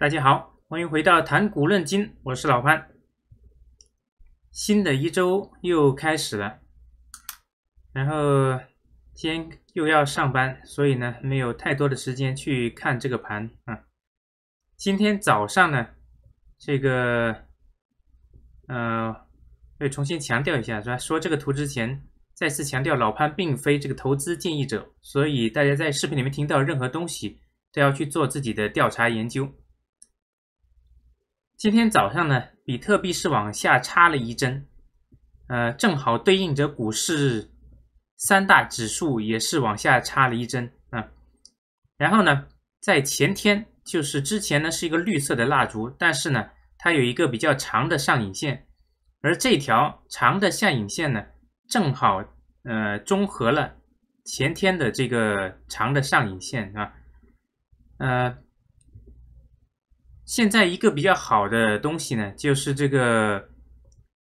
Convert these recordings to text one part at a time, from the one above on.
大家好，欢迎回到谈古论今，我是老潘。新的一周又开始了，然后今天又要上班，所以呢，没有太多的时间去看这个盘啊。今天早上呢，这个，呃，会重新强调一下，是吧？说这个图之前，再次强调，老潘并非这个投资建议者，所以大家在视频里面听到任何东西，都要去做自己的调查研究。今天早上呢，比特币是往下插了一针，呃，正好对应着股市三大指数也是往下插了一针啊。然后呢，在前天就是之前呢是一个绿色的蜡烛，但是呢它有一个比较长的上影线，而这条长的下影线呢，正好呃中和了前天的这个长的上影线啊，呃。现在一个比较好的东西呢，就是这个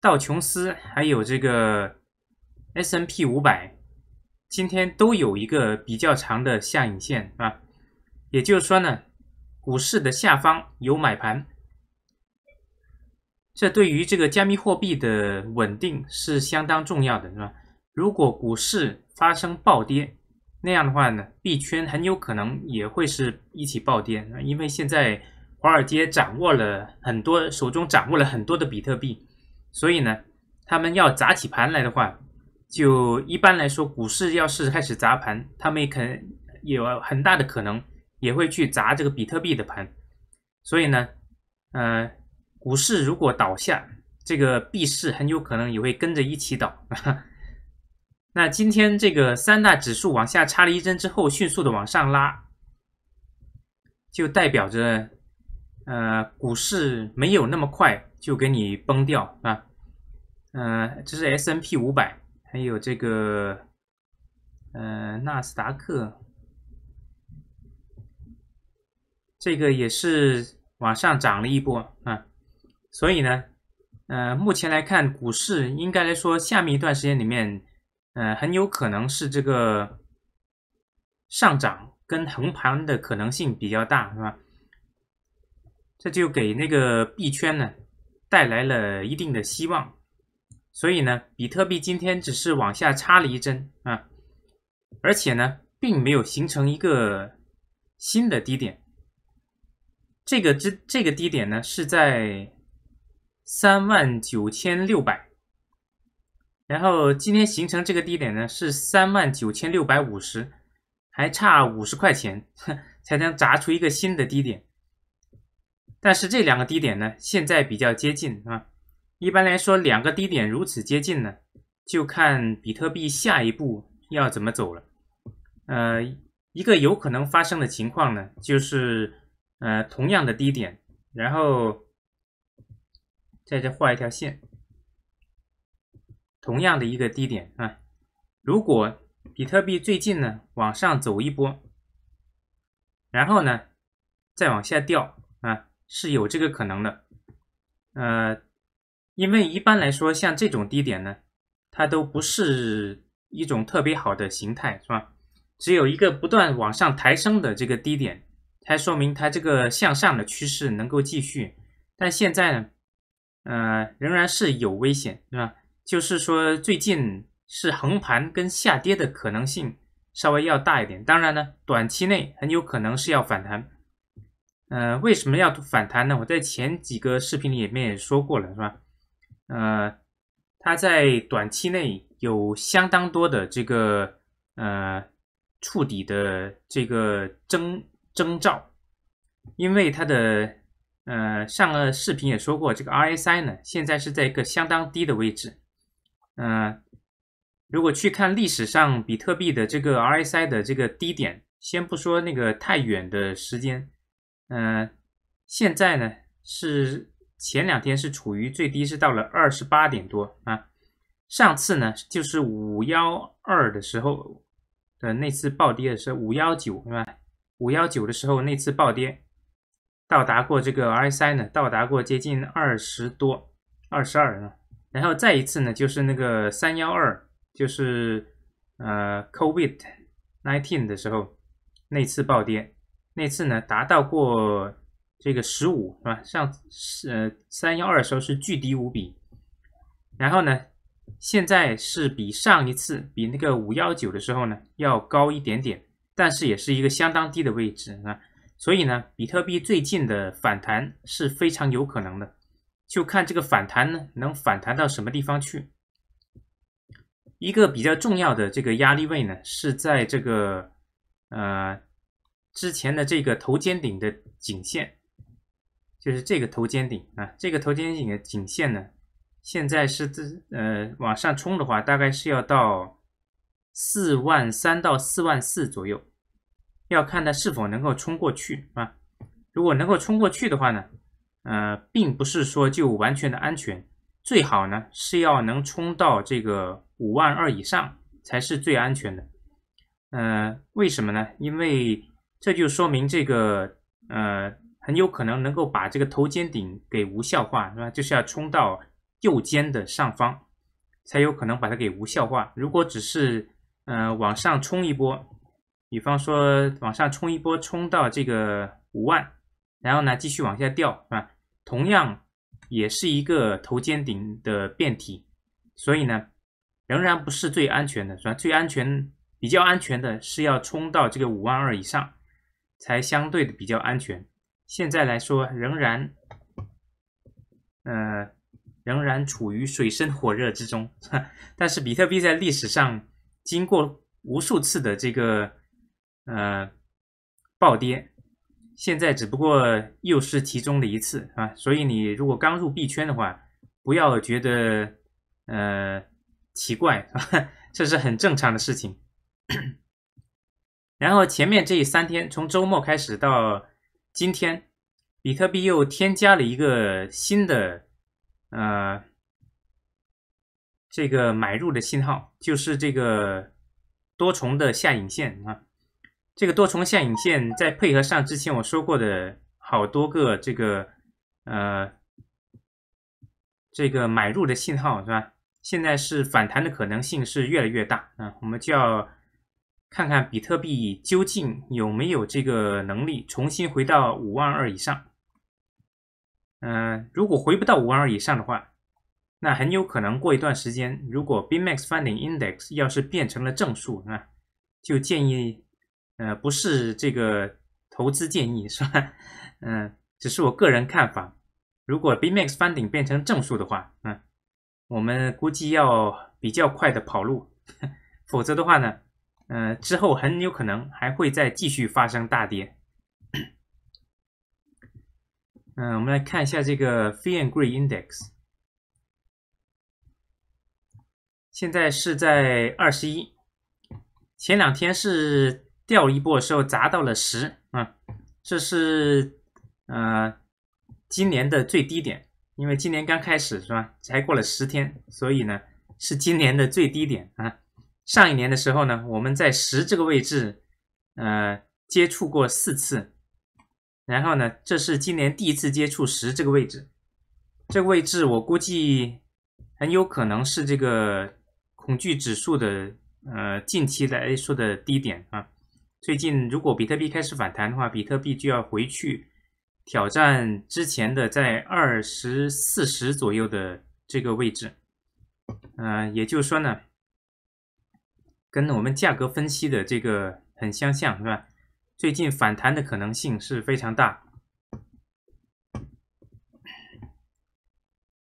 道琼斯还有这个 S M P 五百，今天都有一个比较长的下影线啊。也就是说呢，股市的下方有买盘，这对于这个加密货币的稳定是相当重要的，是吧？如果股市发生暴跌，那样的话呢，币圈很有可能也会是一起暴跌因为现在。华尔街掌握了很多，手中掌握了很多的比特币，所以呢，他们要砸起盘来的话，就一般来说，股市要是开始砸盘，他们肯有很大的可能也会去砸这个比特币的盘，所以呢，呃，股市如果倒下，这个币市很有可能也会跟着一起倒。那今天这个三大指数往下插了一针之后，迅速的往上拉，就代表着。呃，股市没有那么快就给你崩掉啊。呃，这是 S N P 五百，还有这个呃纳斯达克，这个也是往上涨了一波啊。所以呢，呃，目前来看，股市应该来说，下面一段时间里面，呃，很有可能是这个上涨跟横盘的可能性比较大，是吧？这就给那个币圈呢带来了一定的希望，所以呢，比特币今天只是往下插了一针啊，而且呢，并没有形成一个新的低点。这个之这个低点呢是在三万九千六百，然后今天形成这个低点呢是三万九千六百五十，还差五十块钱 才能砸出一个新的低点。但是这两个低点呢，现在比较接近啊。一般来说，两个低点如此接近呢，就看比特币下一步要怎么走了。呃，一个有可能发生的情况呢，就是呃同样的低点，然后在这画一条线，同样的一个低点啊。如果比特币最近呢往上走一波，然后呢再往下掉啊。是有这个可能的，呃，因为一般来说，像这种低点呢，它都不是一种特别好的形态，是吧？只有一个不断往上抬升的这个低点，才说明它这个向上的趋势能够继续。但现在呢，呃，仍然是有危险，是吧？就是说，最近是横盘跟下跌的可能性稍微要大一点。当然呢，短期内很有可能是要反弹。嗯，为什么要反弹呢？我在前几个视频里面也说过了，是吧？呃，它在短期内有相当多的这个呃触底的这个征征兆，因为它的呃上个视频也说过，这个 RSI 呢现在是在一个相当低的位置。嗯，如果去看历史上比特币的这个 RSI 的这个低点，先不说那个太远的时间。嗯，现在呢是前两天是处于最低，是到了二十八点多啊。上次呢就是五幺二的时候的那次暴跌的时候，五幺九是吧？五幺九的时候那次暴跌到达过这个 RSI 呢，到达过接近二十多，二十二啊。然后再一次呢就是那个三幺二，就是呃 Covid nineteen 的时候那次暴跌。那次呢，达到过这个十五是吧？上呃三幺二时候是巨低无比，然后呢，现在是比上一次，比那个五幺九的时候呢要高一点点，但是也是一个相当低的位置啊。所以呢，比特币最近的反弹是非常有可能的，就看这个反弹呢能反弹到什么地方去。一个比较重要的这个压力位呢是在这个呃。之前的这个头肩顶的颈线，就是这个头肩顶啊，这个头肩顶的颈线呢，现在是这呃往上冲的话，大概是要到四万三到四万四左右，要看它是否能够冲过去啊。如果能够冲过去的话呢，呃，并不是说就完全的安全，最好呢是要能冲到这个五万二以上才是最安全的。呃，为什么呢？因为这就说明这个呃，很有可能能够把这个头肩顶给无效化，是吧？就是要冲到右肩的上方，才有可能把它给无效化。如果只是呃往上冲一波，比方说往上冲一波，冲到这个五万，然后呢继续往下掉，是吧？同样也是一个头肩顶的变体，所以呢仍然不是最安全的，是吧？最安全、比较安全的是要冲到这个五万二以上。才相对的比较安全，现在来说仍然，呃，仍然处于水深火热之中。但是比特币在历史上经过无数次的这个呃暴跌，现在只不过又是其中的一次啊。所以你如果刚入币圈的话，不要觉得呃奇怪，这是很正常的事情。然后前面这三天，从周末开始到今天，比特币又添加了一个新的，呃，这个买入的信号，就是这个多重的下影线啊。这个多重下影线在配合上之前我说过的好多个这个，呃，这个买入的信号是吧？现在是反弹的可能性是越来越大啊，我们就要。看看比特币究竟有没有这个能力重新回到五万二以上？嗯，如果回不到五万二以上的话，那很有可能过一段时间，如果 BMax Funding Index 要是变成了正数啊，就建议呃不是这个投资建议是吧？嗯，只是我个人看法。如果 BMax Funding 变成正数的话，嗯，我们估计要比较快的跑路，否则的话呢？嗯，之后很有可能还会再继续发生大跌。嗯，我们来看一下这个 f a and g r e Index，现在是在二十一。前两天是掉一波的时候砸到了十啊，这是呃今年的最低点，因为今年刚开始是吧？才过了十天，所以呢是今年的最低点啊。上一年的时候呢，我们在十这个位置，呃，接触过四次，然后呢，这是今年第一次接触十这个位置。这个位置我估计很有可能是这个恐惧指数的呃近期来说的低点啊。最近如果比特币开始反弹的话，比特币就要回去挑战之前的在二十四十左右的这个位置，呃，也就是说呢。跟我们价格分析的这个很相像，是吧？最近反弹的可能性是非常大。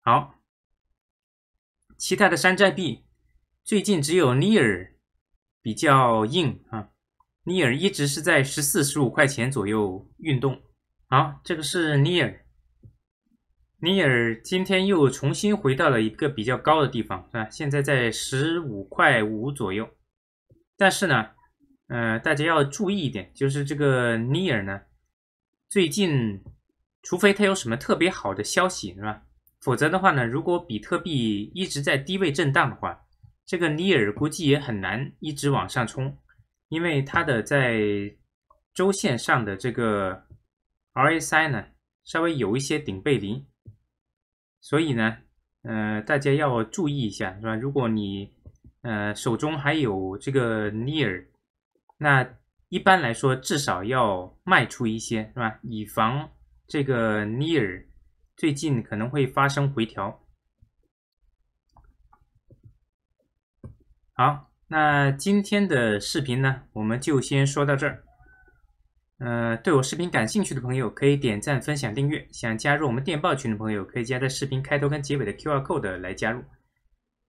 好，其他的山寨币最近只有 Near 比较硬啊，Near 一直是在十四、十五块钱左右运动。好，这个是 Near，Near 今天又重新回到了一个比较高的地方，是吧？现在在十五块五左右。但是呢，呃，大家要注意一点，就是这个尼尔呢，最近除非它有什么特别好的消息，是吧？否则的话呢，如果比特币一直在低位震荡的话，这个尼尔估计也很难一直往上冲，因为它的在周线上的这个 R S I 呢，稍微有一些顶背离，所以呢，呃，大家要注意一下，是吧？如果你呃，手中还有这个 near，那一般来说至少要卖出一些，是吧？以防这个 near 最近可能会发生回调。好，那今天的视频呢，我们就先说到这儿。呃，对我视频感兴趣的朋友可以点赞、分享、订阅。想加入我们电报群的朋友，可以加在视频开头跟结尾的 Q R code 来加入。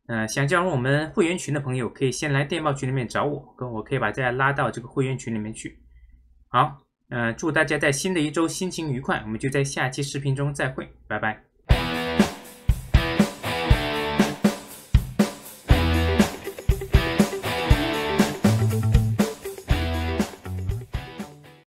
嗯，想加入我们会员群的朋友，可以先来电报群里面找我，跟我可以把大家拉到这个会员群里面去。好，嗯，祝大家在新的一周心情愉快，我们就在下期视频中再会，拜拜。